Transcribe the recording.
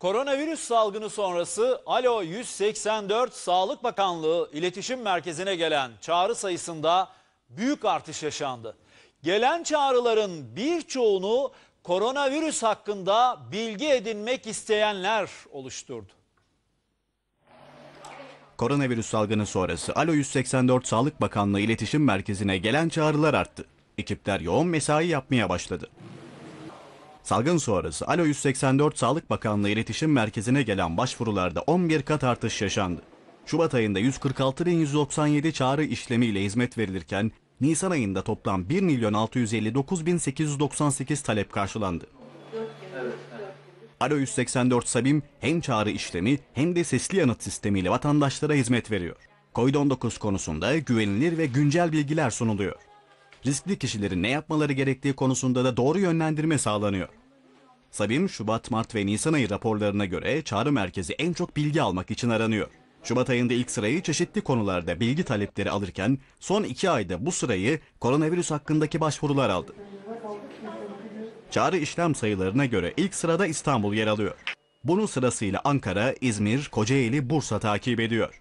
Koronavirüs salgını sonrası Alo 184 Sağlık Bakanlığı İletişim Merkezi'ne gelen çağrı sayısında büyük artış yaşandı. Gelen çağrıların birçoğunu koronavirüs hakkında bilgi edinmek isteyenler oluşturdu. Koronavirüs salgını sonrası Alo 184 Sağlık Bakanlığı İletişim Merkezi'ne gelen çağrılar arttı. Ekipler yoğun mesai yapmaya başladı. Salgın sonrası Alo 184 Sağlık Bakanlığı İletişim Merkezi'ne gelen başvurularda 11 kat artış yaşandı. Şubat ayında 146.197 çağrı işlemiyle hizmet verilirken Nisan ayında toplam 1.659.898 talep karşılandı. Alo 184 Sabim hem çağrı işlemi hem de sesli yanıt sistemiyle vatandaşlara hizmet veriyor. COVID-19 konusunda güvenilir ve güncel bilgiler sunuluyor. Riskli kişilerin ne yapmaları gerektiği konusunda da doğru yönlendirme sağlanıyor. Sabim, Şubat, Mart ve Nisan ayı raporlarına göre çağrı merkezi en çok bilgi almak için aranıyor. Şubat ayında ilk sırayı çeşitli konularda bilgi talepleri alırken son iki ayda bu sırayı koronavirüs hakkındaki başvurular aldı. Çağrı işlem sayılarına göre ilk sırada İstanbul yer alıyor. Bunun sırasıyla Ankara, İzmir, Kocaeli, Bursa takip ediyor.